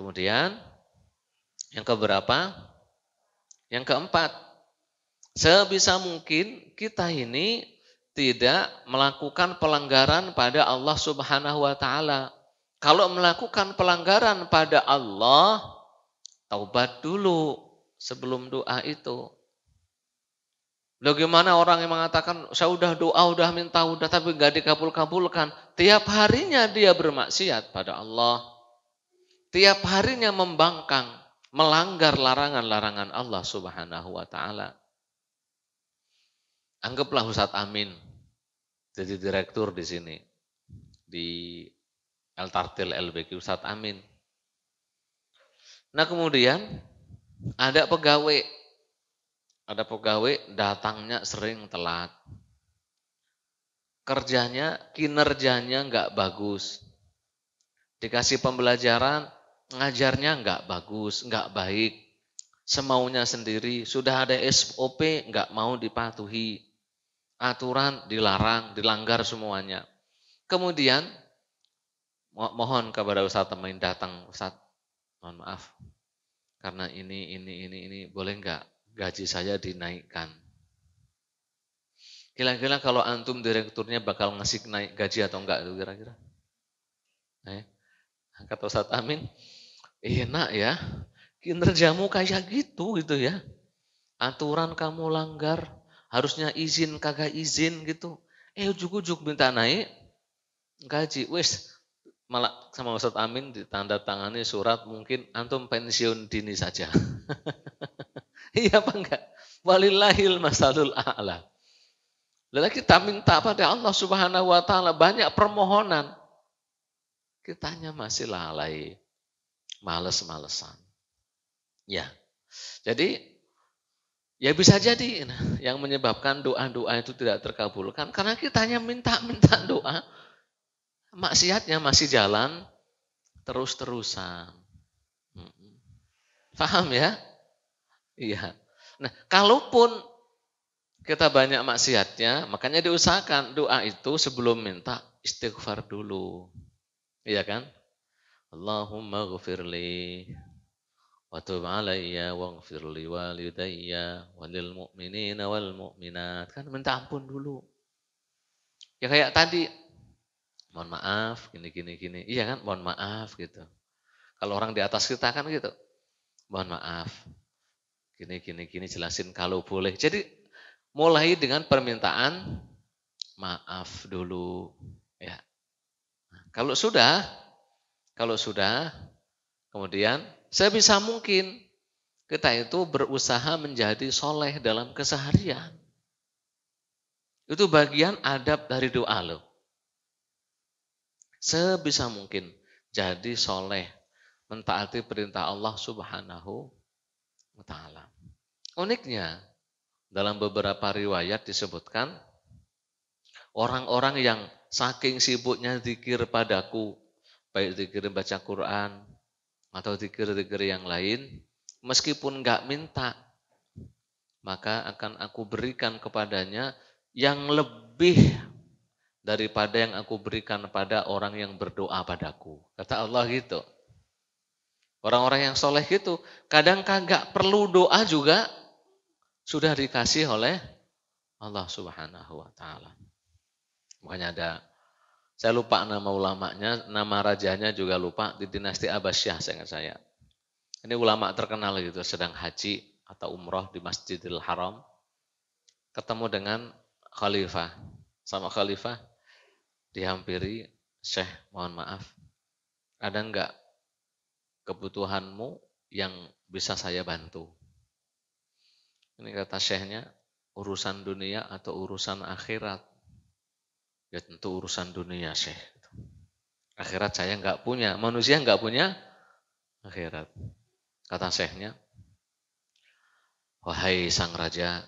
Kemudian yang keberapa? Yang keempat, sebisa mungkin kita ini tidak melakukan pelanggaran pada Allah Subhanahu wa taala. Kalau melakukan pelanggaran pada Allah, taubat dulu sebelum doa itu. Bagaimana orang yang mengatakan saya udah doa, udah minta, udah tapi gak dikabul-kabulkan. Tiap harinya dia bermaksiat pada Allah tiap harinya membangkang, melanggar larangan-larangan Allah Subhanahu wa taala. Anggaplah Ustadz Amin jadi direktur di sini di El Tartil LBQ Ustadz Amin. Nah kemudian ada pegawai, ada pegawai datangnya sering telat, kerjanya kinerjanya enggak bagus, dikasih pembelajaran ngajarnya nggak bagus, nggak baik, semaunya sendiri, sudah ada SOP nggak mau dipatuhi, aturan dilarang, dilanggar semuanya. Kemudian mo mohon kepada Ustaz teman datang, Ustaz, mohon maaf, karena ini, ini, ini, ini, boleh nggak gaji saya dinaikkan? Kira-kira kalau antum direkturnya bakal ngasih naik gaji atau enggak kira-kira? Eh? Kata Ustaz Amin, Enak ya. Kinerjamu kayak gitu gitu ya. Aturan kamu langgar, harusnya izin kagak izin gitu. Eh ujuk-ujuk minta naik gaji. Wes malah sama Ustaz Amin ditanda tangani surat mungkin antum pensiun dini saja. iya apa enggak? Walillahil masalul a'la. Lalu kita minta pada Allah Subhanahu wa taala banyak permohonan. kita Kitanya masih lalai males-malesan. Ya. Jadi ya bisa jadi yang menyebabkan doa-doa itu tidak terkabulkan karena kita hanya minta-minta doa maksiatnya masih jalan terus-terusan. Hmm. Paham ya? Iya. Nah, kalaupun kita banyak maksiatnya, makanya diusahakan doa itu sebelum minta istighfar dulu. Iya kan? Allahumma ghafirli wa tub wa waghfir li walidayya walil mu'minina wal mu'minat. Kan minta ampun dulu. Ya kayak tadi, mohon maaf, gini, gini, gini. Iya kan, mohon maaf gitu. Kalau orang di atas kita kan gitu, mohon maaf. Gini, gini, gini, jelasin kalau boleh. Jadi mulai dengan permintaan maaf dulu. ya. Kalau sudah, kalau sudah, kemudian sebisa mungkin kita itu berusaha menjadi soleh dalam keseharian. Itu bagian adab dari doa lo. Sebisa mungkin jadi soleh, mentaati perintah Allah Subhanahu wa Ta'ala. Uniknya, dalam beberapa riwayat disebutkan, orang-orang yang saking sibuknya zikir padaku, baik zikir baca Quran atau zikir-zikir yang lain, meskipun nggak minta, maka akan aku berikan kepadanya yang lebih daripada yang aku berikan pada orang yang berdoa padaku. Kata Allah gitu. Orang-orang yang soleh gitu kadang kagak perlu doa juga sudah dikasih oleh Allah Subhanahu wa taala. Makanya ada saya lupa nama ulamanya, nama rajanya juga lupa di dinasti Abasyah saya ingat saya. Ini ulama terkenal gitu sedang haji atau umroh di Masjidil Haram. Ketemu dengan khalifah. Sama khalifah dihampiri, "Syekh, mohon maaf. Ada enggak kebutuhanmu yang bisa saya bantu?" Ini kata syekhnya, urusan dunia atau urusan akhirat Ya tentu urusan dunia, sih Akhirat saya nggak punya, manusia nggak punya akhirat. Kata Syekhnya, Wahai Sang Raja,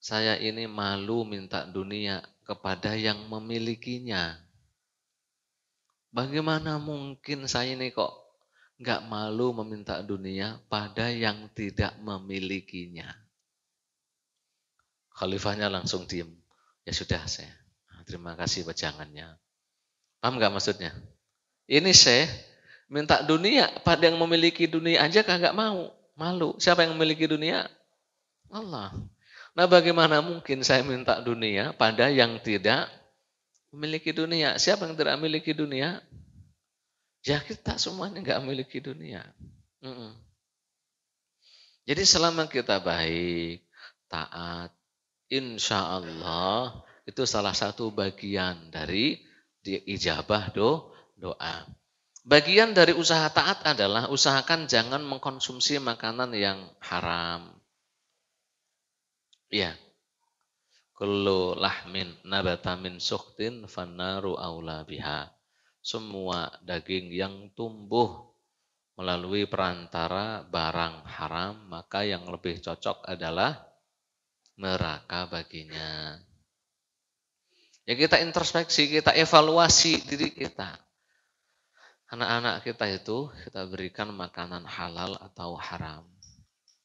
saya ini malu minta dunia kepada yang memilikinya. Bagaimana mungkin saya ini kok nggak malu meminta dunia pada yang tidak memilikinya? Khalifahnya langsung diem. Ya sudah saya. Terima kasih pejangannya. Paham nggak maksudnya? Ini saya minta dunia, pada yang memiliki dunia aja kagak mau, malu. Siapa yang memiliki dunia? Allah. Nah bagaimana mungkin saya minta dunia pada yang tidak memiliki dunia? Siapa yang tidak memiliki dunia? Ya kita semuanya nggak memiliki dunia. Mm -mm. Jadi selama kita baik, taat, insya Allah itu salah satu bagian dari ijabah do, doa. Bagian dari usaha taat adalah usahakan jangan mengkonsumsi makanan yang haram. Ya, Kullu lahmin nabatamin suhtin fannaru aula biha. Semua daging yang tumbuh melalui perantara barang haram, maka yang lebih cocok adalah neraka baginya. Ya kita introspeksi, kita evaluasi diri kita. Anak-anak kita itu kita berikan makanan halal atau haram.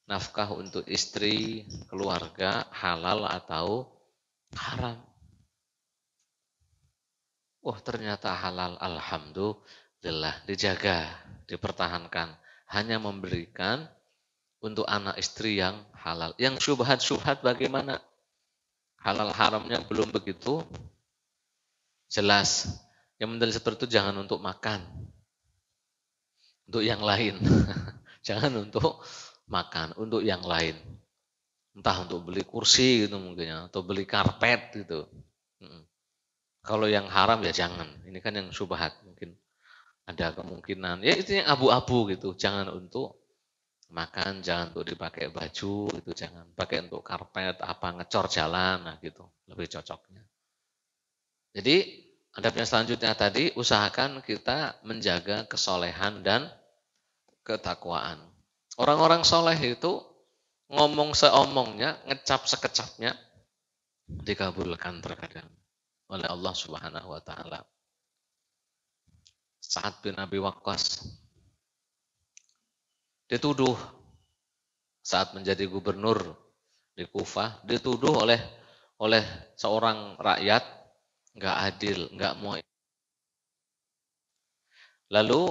Nafkah untuk istri, keluarga halal atau haram. Oh ternyata halal, alhamdulillah. Dijaga, dipertahankan. Hanya memberikan untuk anak istri yang halal. Yang syubhat-syubhat bagaimana? halal haramnya belum begitu jelas. Yang mendalil seperti itu jangan untuk makan. Untuk yang lain. jangan untuk makan, untuk yang lain. Entah untuk beli kursi gitu mungkin ya, atau beli karpet gitu. Kalau yang haram ya jangan. Ini kan yang subhat mungkin ada kemungkinan. Ya itu yang abu-abu gitu, jangan untuk makan jangan untuk dipakai baju itu jangan pakai untuk karpet apa ngecor jalan nah gitu lebih cocoknya jadi adabnya selanjutnya tadi usahakan kita menjaga kesolehan dan ketakwaan orang-orang soleh itu ngomong seomongnya ngecap sekecapnya dikabulkan terkadang oleh Allah Subhanahu wa taala saat bin Abi Waqqas dituduh saat menjadi gubernur di Kufah, dituduh oleh oleh seorang rakyat nggak adil, nggak mau. Lalu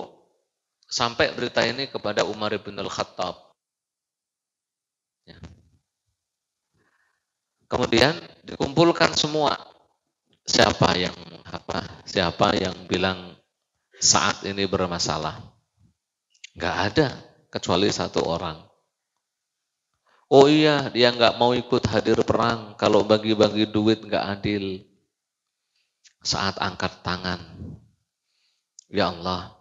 sampai berita ini kepada Umar bin Al-Khattab. Ya. Kemudian dikumpulkan semua siapa yang apa siapa yang bilang saat ini bermasalah. Nggak ada kecuali satu orang. Oh iya, dia nggak mau ikut hadir perang. Kalau bagi-bagi duit nggak adil. Saat angkat tangan, ya Allah,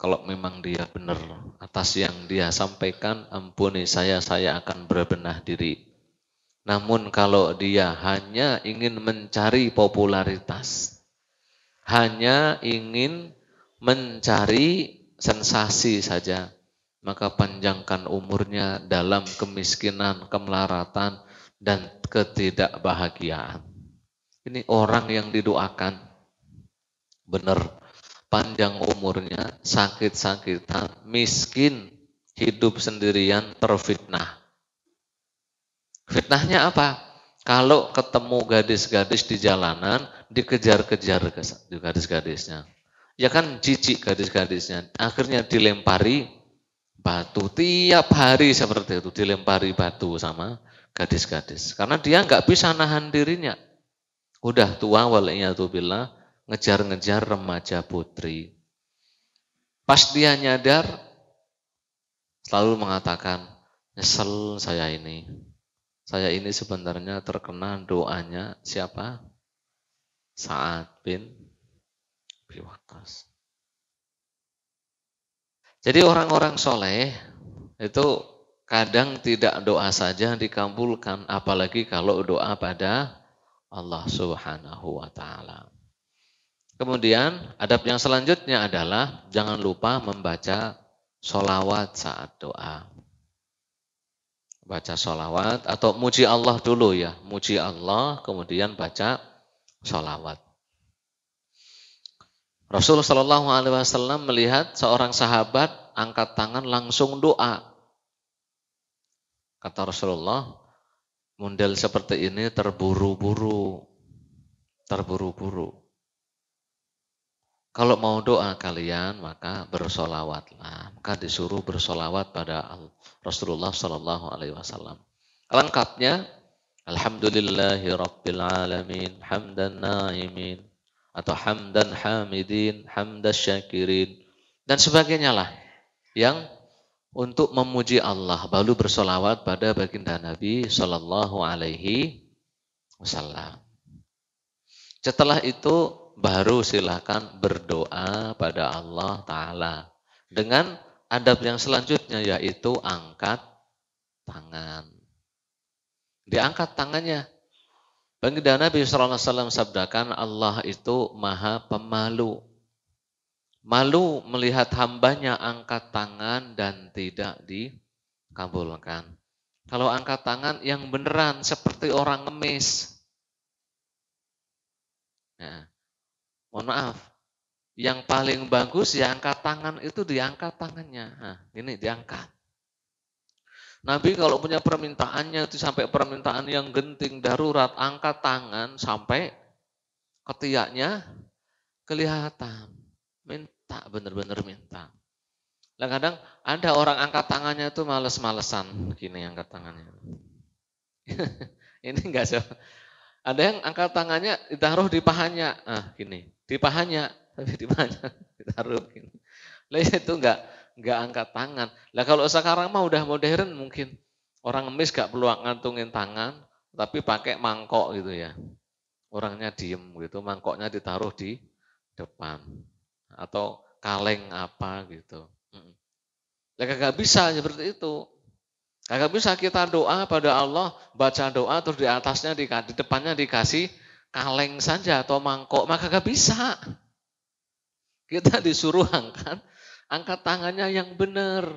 kalau memang dia benar atas yang dia sampaikan, ampuni saya, saya akan berbenah diri. Namun kalau dia hanya ingin mencari popularitas, hanya ingin mencari sensasi saja, maka panjangkan umurnya dalam kemiskinan, kemelaratan, dan ketidakbahagiaan. Ini orang yang didoakan. Benar, panjang umurnya, sakit-sakitan, miskin, hidup sendirian, terfitnah. Fitnahnya apa? Kalau ketemu gadis-gadis di jalanan, dikejar-kejar gadis-gadisnya. Ya kan jijik gadis-gadisnya. Akhirnya dilempari, batu tiap hari seperti itu dilempari batu sama gadis-gadis karena dia nggak bisa nahan dirinya udah tua waliyatubillah ngejar-ngejar remaja putri pas dia nyadar selalu mengatakan nyesel saya ini saya ini sebenarnya terkena doanya siapa saat bin Biwakas jadi orang-orang soleh itu kadang tidak doa saja dikabulkan, apalagi kalau doa pada Allah Subhanahu wa taala. Kemudian adab yang selanjutnya adalah jangan lupa membaca solawat saat doa. Baca solawat atau muji Allah dulu ya, muji Allah kemudian baca solawat. Rasulullah Shallallahu Alaihi Wasallam melihat seorang sahabat angkat tangan langsung doa. Kata Rasulullah, model seperti ini terburu-buru, terburu-buru. Kalau mau doa kalian maka bersolawatlah, maka disuruh bersolawat pada Rasulullah Shallallahu Alaihi Wasallam. Lengkapnya Alhamdulillahi Rabbil Alamin Hamdan Naimin atau hamdan hamidin, hamdas syakirin dan sebagainya lah yang untuk memuji Allah baru bersolawat pada baginda Nabi Shallallahu Alaihi Wasallam. Setelah itu baru silakan berdoa pada Allah Taala dengan adab yang selanjutnya yaitu angkat tangan. Diangkat tangannya Baginda Nabi SAW sabdakan Allah itu maha pemalu. Malu melihat hambanya angkat tangan dan tidak dikabulkan. Kalau angkat tangan yang beneran seperti orang ngemis. Nah, mohon maaf, yang paling bagus ya angkat tangan itu diangkat tangannya. Nah, ini diangkat. Nabi kalau punya permintaannya itu sampai permintaan yang genting, darurat, angkat tangan sampai ketiaknya kelihatan. Minta, benar-benar minta. Nah kadang ada orang angkat tangannya itu males-malesan. Gini angkat tangannya. Ini enggak sih. Ada yang angkat tangannya ditaruh di pahanya. Ah, gini. Di pahanya, tapi di pahanya ditaruh gini. Lah itu enggak nggak angkat tangan. Lah kalau sekarang mah udah modern mungkin orang ngemis gak perlu ngantungin tangan, tapi pakai mangkok gitu ya. Orangnya diem gitu, mangkoknya ditaruh di depan atau kaleng apa gitu. Lah kagak bisa seperti itu. Kagak bisa kita doa pada Allah, baca doa terus di atasnya di, depannya dikasih kaleng saja atau mangkok, maka kagak bisa. Kita disuruh angkat Angkat tangannya yang benar.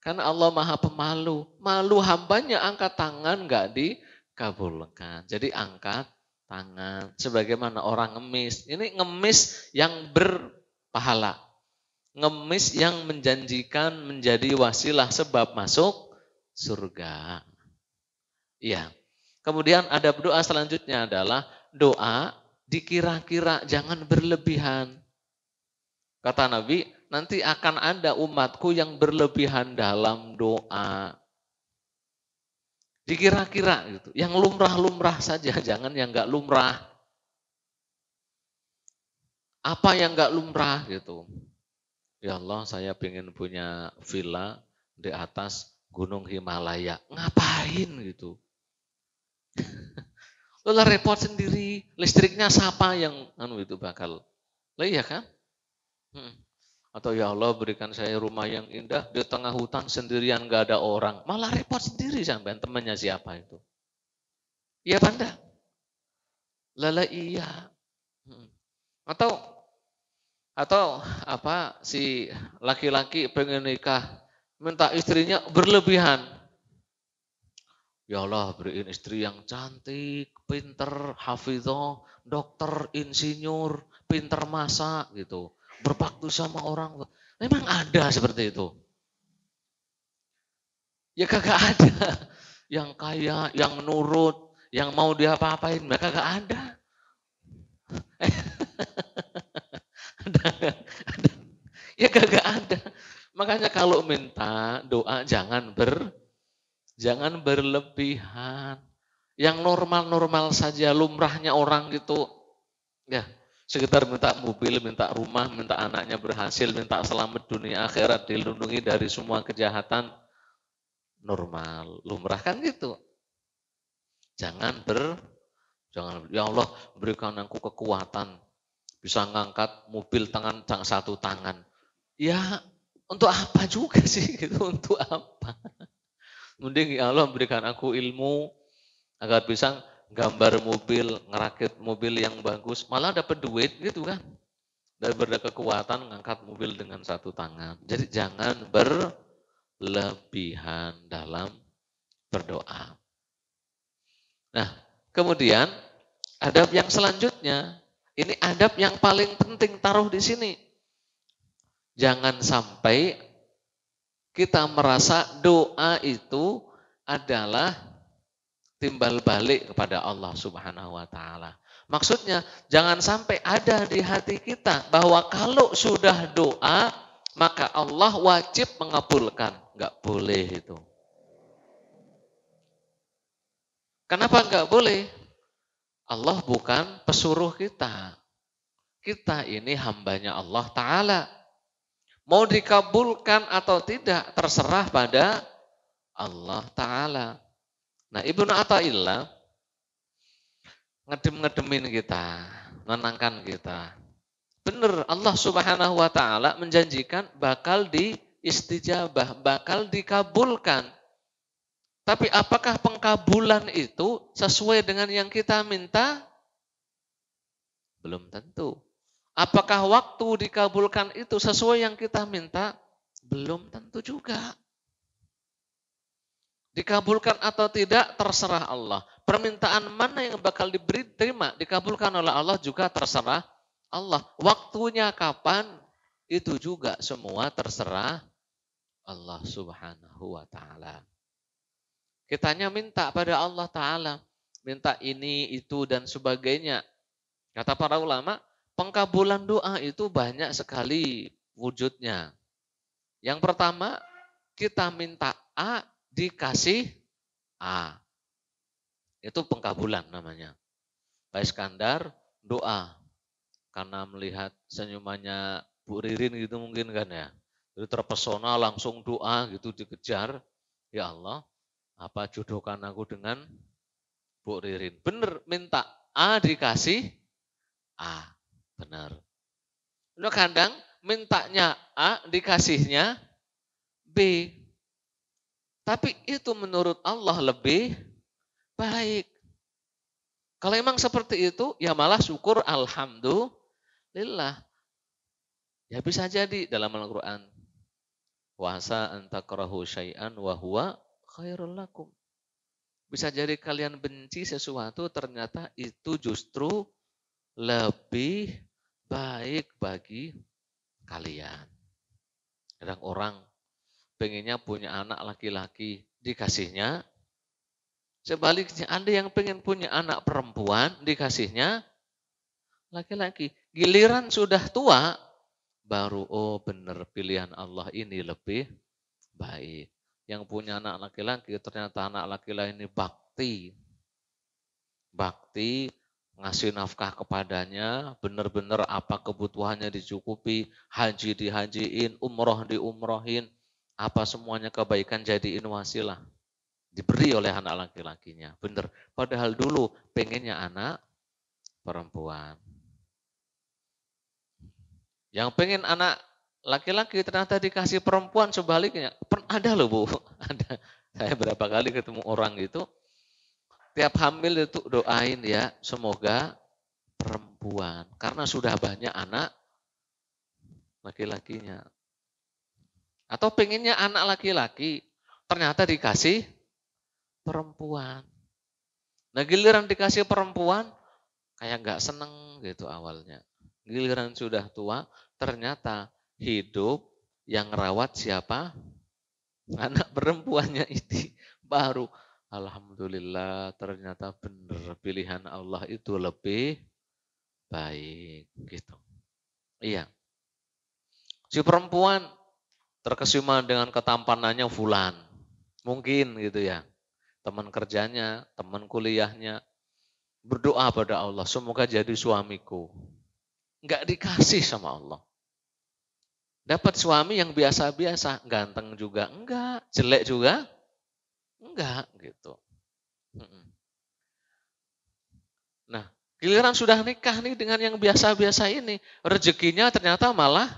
kan Allah maha pemalu. Malu hambanya angkat tangan gak dikabulkan. Jadi angkat tangan. Sebagaimana orang ngemis. Ini ngemis yang berpahala. Ngemis yang menjanjikan menjadi wasilah sebab masuk surga. Iya. Kemudian ada doa selanjutnya adalah doa dikira-kira jangan berlebihan. Kata Nabi, nanti akan ada umatku yang berlebihan dalam doa. Dikira-kira gitu. Yang lumrah-lumrah saja, jangan yang nggak lumrah. Apa yang nggak lumrah gitu. Ya Allah, saya pengen punya villa di atas Gunung Himalaya. Ngapain gitu. Lelah repot sendiri, listriknya siapa yang anu itu bakal. Lah iya kan? Hmm. Atau ya Allah berikan saya rumah yang indah di tengah hutan sendirian gak ada orang. Malah repot sendiri sampai temannya siapa itu. Iya panda. Lala iya. Hmm. Atau atau apa si laki-laki pengen nikah minta istrinya berlebihan. Ya Allah beriin istri yang cantik, pinter, hafizoh, dokter, insinyur, pinter masak gitu berbakti sama orang. Memang ada seperti itu. Ya kagak ada yang kaya, yang nurut, yang mau dia apa-apain, mereka kagak ada. ya kagak ada. Makanya kalau minta doa jangan ber jangan berlebihan. Yang normal-normal saja lumrahnya orang gitu. Ya, sekitar minta mobil, minta rumah, minta anaknya berhasil, minta selamat dunia akhirat, dilindungi dari semua kejahatan, normal, lumrah kan gitu. Jangan ber, jangan ya Allah berikan aku kekuatan bisa ngangkat mobil tangan satu tangan. Ya untuk apa juga sih gitu untuk apa? Mending ya Allah berikan aku ilmu agar bisa gambar mobil, ngerakit mobil yang bagus, malah dapat duit gitu kan. berada kekuatan ngangkat mobil dengan satu tangan. Jadi jangan berlebihan dalam berdoa. Nah, kemudian adab yang selanjutnya, ini adab yang paling penting taruh di sini. Jangan sampai kita merasa doa itu adalah timbal balik kepada Allah Subhanahu wa taala. Maksudnya jangan sampai ada di hati kita bahwa kalau sudah doa maka Allah wajib mengabulkan. Enggak boleh itu. Kenapa enggak boleh? Allah bukan pesuruh kita. Kita ini hambanya Allah Ta'ala. Mau dikabulkan atau tidak terserah pada Allah Ta'ala. Nah, Ibnu Athaillah ngedem-ngedemin kita, menangkan kita. Benar, Allah Subhanahu wa taala menjanjikan bakal diistijabah, bakal dikabulkan. Tapi apakah pengkabulan itu sesuai dengan yang kita minta? Belum tentu. Apakah waktu dikabulkan itu sesuai yang kita minta? Belum tentu juga. Dikabulkan atau tidak terserah Allah. Permintaan mana yang bakal diberi terima, dikabulkan oleh Allah juga terserah Allah. Waktunya kapan itu juga semua terserah Allah Subhanahu wa taala. Kitanya minta pada Allah taala, minta ini itu dan sebagainya. Kata para ulama, pengkabulan doa itu banyak sekali wujudnya. Yang pertama, kita minta A, dikasih A. Itu pengkabulan namanya. Pak Iskandar doa karena melihat senyumannya Bu Ririn gitu mungkin kan ya. Jadi terpesona langsung doa gitu dikejar. Ya Allah, apa jodohkan aku dengan Bu Ririn? Benar, minta A dikasih A. Benar. Lalu kadang mintanya A dikasihnya B. Tapi itu menurut Allah lebih baik. Kalau emang seperti itu, ya malah syukur alhamdulillah. Ya bisa jadi dalam Al-Quran. Wasa antakrahu syai'an wa huwa khairul lakum. Bisa jadi kalian benci sesuatu, ternyata itu justru lebih baik bagi kalian. Kadang orang pengennya punya anak laki-laki, dikasihnya. Sebaliknya, Anda yang pengen punya anak perempuan, dikasihnya laki-laki. Giliran sudah tua, baru, oh benar pilihan Allah ini lebih baik. Yang punya anak laki-laki, ternyata anak laki-laki ini bakti. Bakti, ngasih nafkah kepadanya, benar-benar apa kebutuhannya dicukupi, haji dihajiin, umroh diumrohin, apa semuanya kebaikan jadi lah Diberi oleh anak laki-lakinya. Bener. Padahal dulu pengennya anak perempuan. Yang pengen anak laki-laki ternyata dikasih perempuan sebaliknya. Ada loh Bu. Ada. Saya berapa kali ketemu orang gitu. Tiap hamil itu doain ya. Semoga perempuan. Karena sudah banyak anak laki-lakinya. Atau pengennya anak laki-laki, ternyata dikasih perempuan. Nah giliran dikasih perempuan, kayak nggak seneng gitu awalnya. Giliran sudah tua, ternyata hidup yang rawat siapa? Anak perempuannya itu baru. Alhamdulillah ternyata benar pilihan Allah itu lebih baik gitu. Iya. Si perempuan terkesima dengan ketampanannya Fulan. Mungkin gitu ya. Teman kerjanya, teman kuliahnya. Berdoa pada Allah, semoga jadi suamiku. Enggak dikasih sama Allah. Dapat suami yang biasa-biasa, ganteng juga enggak, jelek juga enggak gitu. Nah, giliran sudah nikah nih dengan yang biasa-biasa ini, rezekinya ternyata malah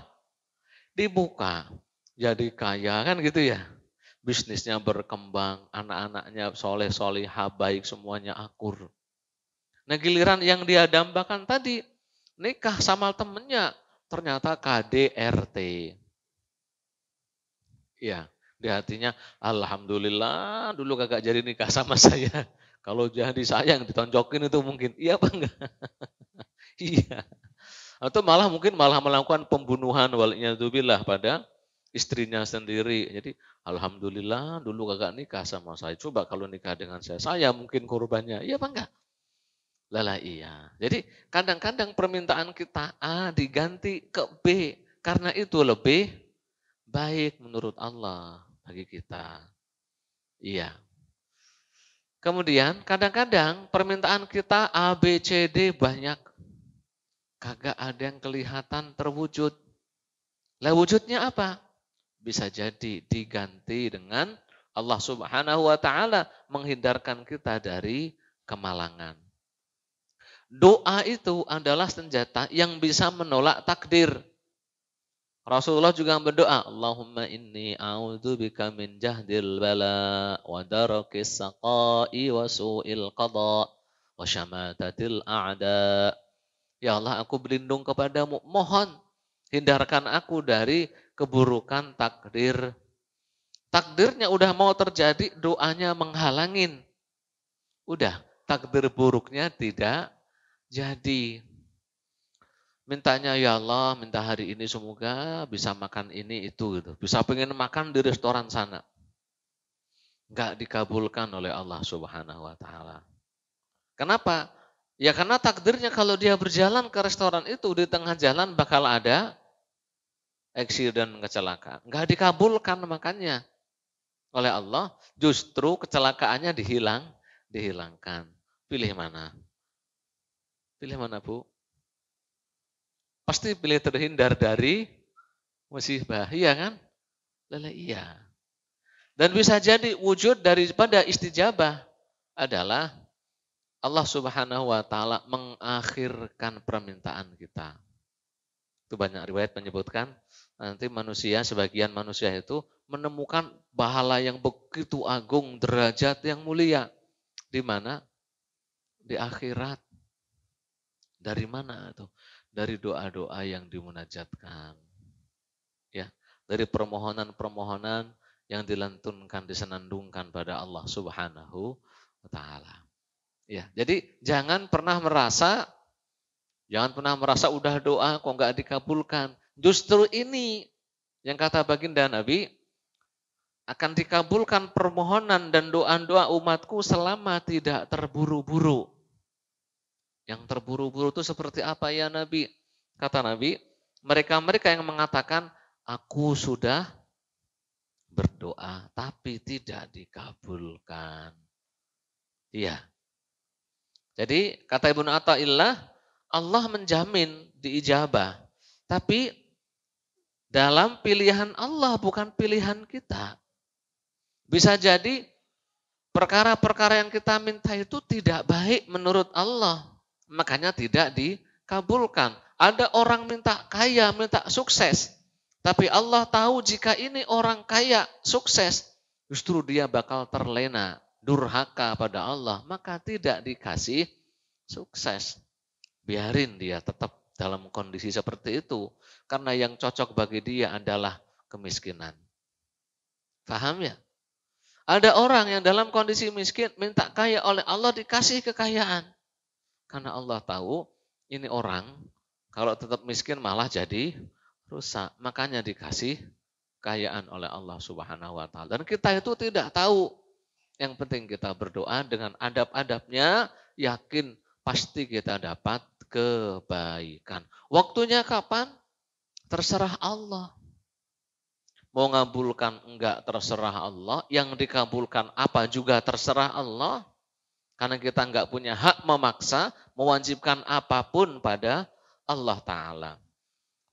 dibuka jadi kaya kan gitu ya. Bisnisnya berkembang, anak-anaknya soleh soleh baik semuanya akur. Nah giliran yang dia dambakan tadi nikah sama temennya ternyata KDRT. Ya, di hatinya alhamdulillah dulu kagak jadi nikah sama saya. Kalau jadi sayang ditonjokin itu mungkin. Iya apa enggak? iya. Atau malah mungkin malah melakukan pembunuhan walinya pada istrinya sendiri. Jadi alhamdulillah dulu kagak nikah sama saya. Coba kalau nikah dengan saya, saya mungkin korbannya. Iya apa enggak? Lala iya. Jadi kadang-kadang permintaan kita A diganti ke B. Karena itu lebih baik menurut Allah bagi kita. Iya. Kemudian kadang-kadang permintaan kita A, B, C, D banyak. Kagak ada yang kelihatan terwujud. Lah wujudnya apa? bisa jadi diganti dengan Allah Subhanahu wa taala menghindarkan kita dari kemalangan. Doa itu adalah senjata yang bisa menolak takdir. Rasulullah juga berdoa, Allahumma inni bika min jahdil bala wa darakis saqa'i wa su'il qada wa syamatatil a'da. Ya Allah, aku berlindung kepadamu. Mohon hindarkan aku dari keburukan takdir. Takdirnya udah mau terjadi, doanya menghalangin. Udah, takdir buruknya tidak jadi. Mintanya ya Allah, minta hari ini semoga bisa makan ini itu gitu. Bisa pengen makan di restoran sana. Enggak dikabulkan oleh Allah Subhanahu wa taala. Kenapa? Ya karena takdirnya kalau dia berjalan ke restoran itu di tengah jalan bakal ada eksiden kecelakaan. Enggak dikabulkan makanya oleh Allah, justru kecelakaannya dihilang, dihilangkan. Pilih mana? Pilih mana, Bu? Pasti pilih terhindar dari musibah, iya kan? Lala iya. Dan bisa jadi wujud daripada istijabah adalah Allah Subhanahu wa taala mengakhirkan permintaan kita itu banyak riwayat menyebutkan eh, nanti manusia sebagian manusia itu menemukan pahala yang begitu agung derajat yang mulia di mana di akhirat dari mana tuh dari doa-doa yang dimunajatkan ya dari permohonan-permohonan yang dilantunkan disenandungkan pada Allah Subhanahu wa taala ya jadi jangan pernah merasa Jangan pernah merasa udah doa kok nggak dikabulkan. Justru ini yang kata baginda Nabi akan dikabulkan permohonan dan doa-doa umatku selama tidak terburu-buru. Yang terburu-buru itu seperti apa ya Nabi? Kata Nabi, mereka-mereka yang mengatakan, aku sudah berdoa tapi tidak dikabulkan. Iya. Jadi kata Ibnu Athaillah, Allah menjamin diijabah. Tapi dalam pilihan Allah bukan pilihan kita. Bisa jadi perkara-perkara yang kita minta itu tidak baik menurut Allah. Makanya tidak dikabulkan. Ada orang minta kaya, minta sukses. Tapi Allah tahu jika ini orang kaya, sukses, justru dia bakal terlena, durhaka pada Allah. Maka tidak dikasih sukses biarin dia tetap dalam kondisi seperti itu. Karena yang cocok bagi dia adalah kemiskinan. Paham ya? Ada orang yang dalam kondisi miskin minta kaya oleh Allah dikasih kekayaan. Karena Allah tahu ini orang kalau tetap miskin malah jadi rusak. Makanya dikasih kekayaan oleh Allah Subhanahu wa taala. Dan kita itu tidak tahu. Yang penting kita berdoa dengan adab-adabnya, yakin pasti kita dapat kebaikan. Waktunya kapan? Terserah Allah. Mau ngabulkan enggak terserah Allah. Yang dikabulkan apa juga terserah Allah. Karena kita enggak punya hak memaksa, mewajibkan apapun pada Allah Ta'ala.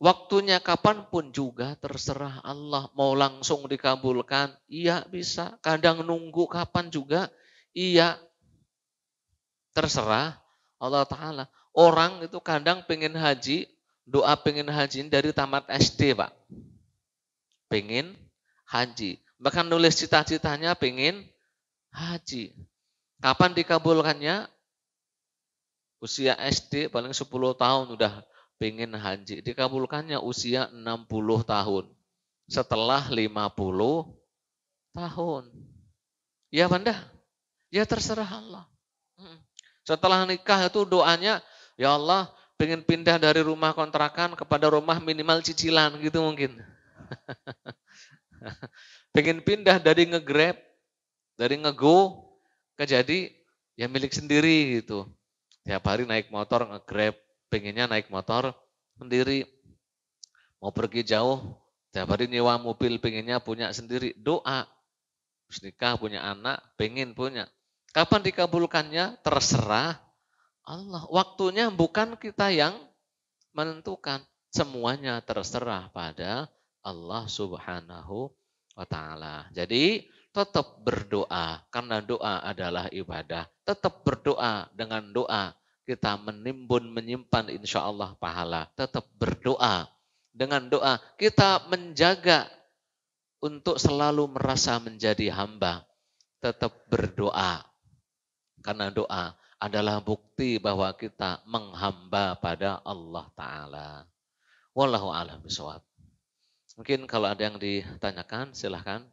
Waktunya kapanpun juga terserah Allah. Mau langsung dikabulkan, iya bisa. Kadang nunggu kapan juga, iya terserah Allah Ta'ala. Orang itu kadang pengen haji, doa pengen haji dari tamat SD Pak. Pengen haji. Bahkan nulis cita-citanya pengen haji. Kapan dikabulkannya? Usia SD paling 10 tahun udah pengen haji. Dikabulkannya usia 60 tahun. Setelah 50 tahun. Ya Banda, ya terserah Allah. Hmm. Setelah nikah itu doanya, ya Allah pengen pindah dari rumah kontrakan kepada rumah minimal cicilan gitu mungkin. pengen pindah dari ngegrab, dari ngego ke jadi ya milik sendiri gitu. Tiap hari naik motor ngegrab, pengennya naik motor sendiri. Mau pergi jauh, tiap hari nyewa mobil pengennya punya sendiri. Doa, Terus nikah punya anak, pengen punya. Kapan dikabulkannya? Terserah Allah. Waktunya bukan kita yang menentukan. Semuanya terserah pada Allah Subhanahu wa taala. Jadi tetap berdoa karena doa adalah ibadah. Tetap berdoa dengan doa kita menimbun menyimpan insya Allah pahala. Tetap berdoa dengan doa kita menjaga untuk selalu merasa menjadi hamba. Tetap berdoa karena doa adalah bukti bahwa kita menghamba pada Allah Ta'ala. Wallahu a'lam bishawab. Mungkin kalau ada yang ditanyakan, silahkan.